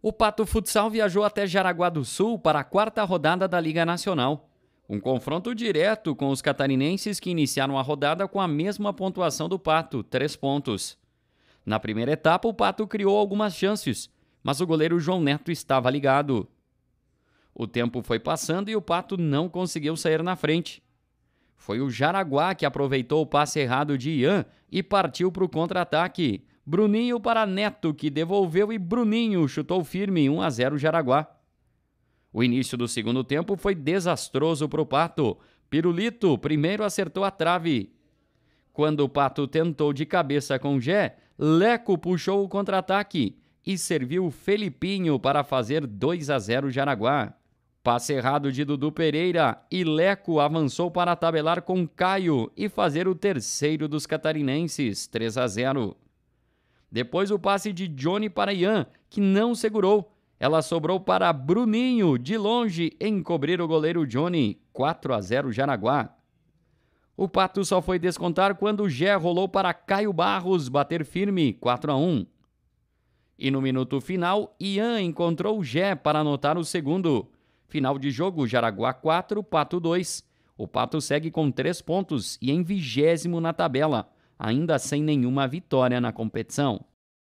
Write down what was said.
O Pato Futsal viajou até Jaraguá do Sul para a quarta rodada da Liga Nacional. Um confronto direto com os catarinenses que iniciaram a rodada com a mesma pontuação do Pato, três pontos. Na primeira etapa, o Pato criou algumas chances, mas o goleiro João Neto estava ligado. O tempo foi passando e o Pato não conseguiu sair na frente. Foi o Jaraguá que aproveitou o passe errado de Ian e partiu para o contra-ataque, Bruninho para Neto, que devolveu e Bruninho chutou firme em 1 a 0 Jaraguá. O início do segundo tempo foi desastroso para o Pato. Pirulito primeiro acertou a trave. Quando o Pato tentou de cabeça com Gé, Leco puxou o contra-ataque e serviu Felipinho para fazer 2 a 0 Jaraguá. Passe errado de Dudu Pereira e Leco avançou para tabelar com Caio e fazer o terceiro dos catarinenses, 3 a 0. Depois o passe de Johnny para Ian, que não segurou. Ela sobrou para Bruninho, de longe, encobrir o goleiro Johnny. 4 a 0 Jaraguá. O Pato só foi descontar quando o Gé rolou para Caio Barros bater firme, 4 a 1. E no minuto final, Ian encontrou o Gé para anotar o segundo. Final de jogo, Jaraguá 4, Pato 2. O Pato segue com 3 pontos e em vigésimo na tabela ainda sem nenhuma vitória na competição.